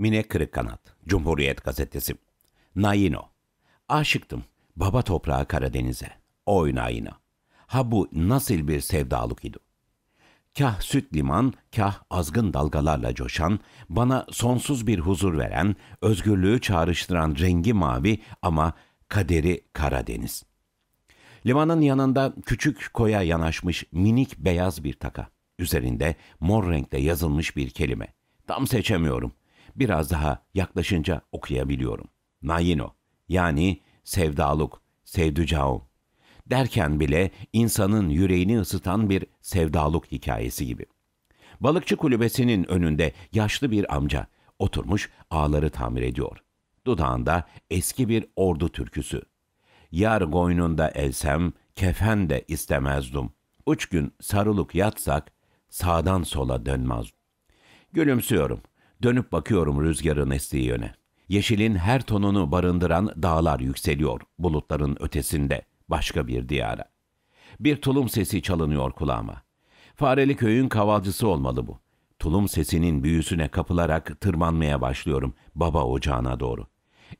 Mine Kırıkkanat, Cumhuriyet Gazetesi. Naino. Aşıktım. Baba toprağı Karadeniz'e. Oy Naino. Ha bu nasıl bir sevdalık idi. Kah süt liman, kah azgın dalgalarla coşan, bana sonsuz bir huzur veren, özgürlüğü çağrıştıran rengi mavi ama kaderi Karadeniz. Limanın yanında küçük koya yanaşmış minik beyaz bir taka. Üzerinde mor renkte yazılmış bir kelime. Tam seçemiyorum biraz daha yaklaşınca okuyabiliyorum. Naino yani sevdaluk sevducao derken bile insanın yüreğini ısıtan bir sevdaluk hikayesi gibi. Balıkçı kulübesinin önünde yaşlı bir amca oturmuş ağları tamir ediyor. Dudağında eski bir ordu türküsü. Yar goynunda elsem kefen de istemezdim. Üç gün sarılık yatsak sağdan sola dönmez. Gülümsüyorum. Dönüp bakıyorum rüzgarın estiği yöne. Yeşilin her tonunu barındıran dağlar yükseliyor bulutların ötesinde başka bir diyara. Bir tulum sesi çalınıyor kulağıma. Fareli köyün kavalcısı olmalı bu. Tulum sesinin büyüsüne kapılarak tırmanmaya başlıyorum baba ocağına doğru.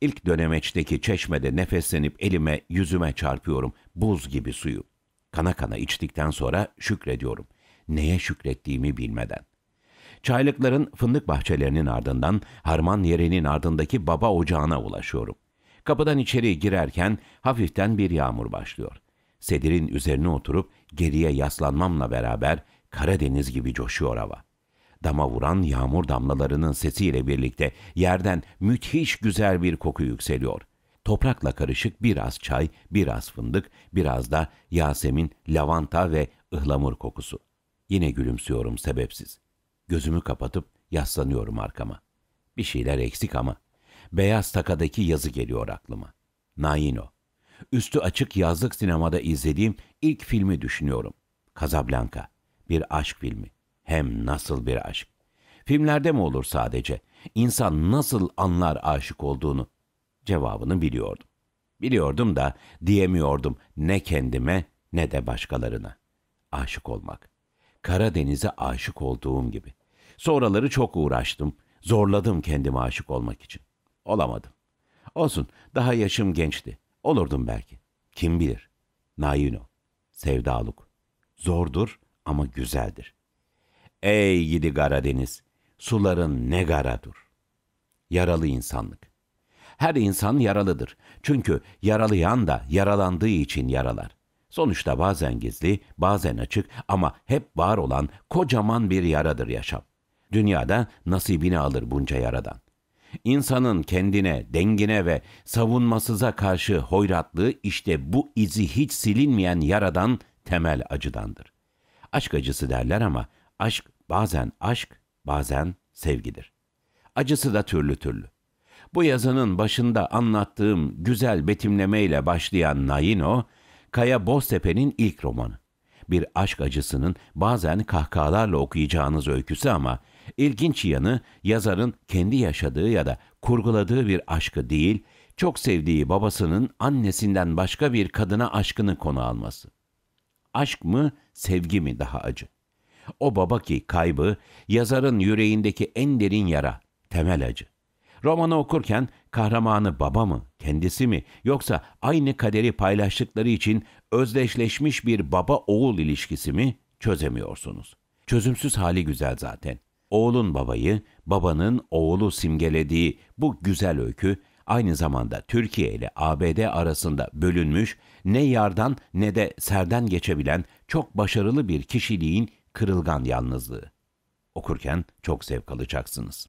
İlk dönemeçteki çeşmede nefeslenip elime yüzüme çarpıyorum buz gibi suyu. Kana kana içtikten sonra şükrediyorum. Neye şükrettiğimi bilmeden. Çaylıkların fındık bahçelerinin ardından harman yerinin ardındaki baba ocağına ulaşıyorum. Kapıdan içeri girerken hafiften bir yağmur başlıyor. Sedirin üzerine oturup geriye yaslanmamla beraber Karadeniz gibi coşuyor hava. Dama vuran yağmur damlalarının sesiyle birlikte yerden müthiş güzel bir koku yükseliyor. Toprakla karışık biraz çay, biraz fındık, biraz da Yasemin, lavanta ve ıhlamur kokusu. Yine gülümsüyorum sebepsiz. Gözümü kapatıp yaslanıyorum arkama. Bir şeyler eksik ama. Beyaz takadaki yazı geliyor aklıma. Naino. Üstü açık yazlık sinemada izlediğim ilk filmi düşünüyorum. Casablanca. Bir aşk filmi. Hem nasıl bir aşk. Filmlerde mi olur sadece? İnsan nasıl anlar aşık olduğunu? Cevabını biliyordum. Biliyordum da diyemiyordum ne kendime ne de başkalarına. Aşık olmak. Karadeniz'e aşık olduğum gibi. Sonraları çok uğraştım. Zorladım kendimi aşık olmak için. Olamadım. Olsun, daha yaşım gençti. Olurdum belki. Kim bilir? Naino, sevdaluk. Zordur ama güzeldir. Ey gidi Karadeniz, suların ne garadır. Yaralı insanlık. Her insan yaralıdır. Çünkü yaralayan da yaralandığı için yaralar. Sonuçta bazen gizli, bazen açık ama hep var olan kocaman bir yaradır yaşam dünyada nasibini alır bunca yaradan. İnsanın kendine, dengine ve savunmasıza karşı hoyratlığı işte bu izi hiç silinmeyen yaradan temel acıdandır. Aşk acısı derler ama aşk bazen aşk, bazen sevgidir. Acısı da türlü türlü. Bu yazının başında anlattığım güzel betimlemeyle başlayan Naino, Kaya Boztepe'nin ilk romanı bir aşk acısının bazen kahkahalarla okuyacağınız öyküsü ama ilginç yanı yazarın kendi yaşadığı ya da kurguladığı bir aşkı değil, çok sevdiği babasının annesinden başka bir kadına aşkını konu alması. Aşk mı, sevgi mi daha acı? O baba ki kaybı yazarın yüreğindeki en derin yara, temel acı. Romanı okurken kahramanı baba mı, kendisi mi yoksa aynı kaderi paylaştıkları için özdeşleşmiş bir baba-oğul ilişkisi mi çözemiyorsunuz. Çözümsüz hali güzel zaten. Oğlun babayı, babanın oğlu simgelediği bu güzel öykü aynı zamanda Türkiye ile ABD arasında bölünmüş, ne yardan ne de serden geçebilen çok başarılı bir kişiliğin kırılgan yalnızlığı. Okurken çok zevk alacaksınız.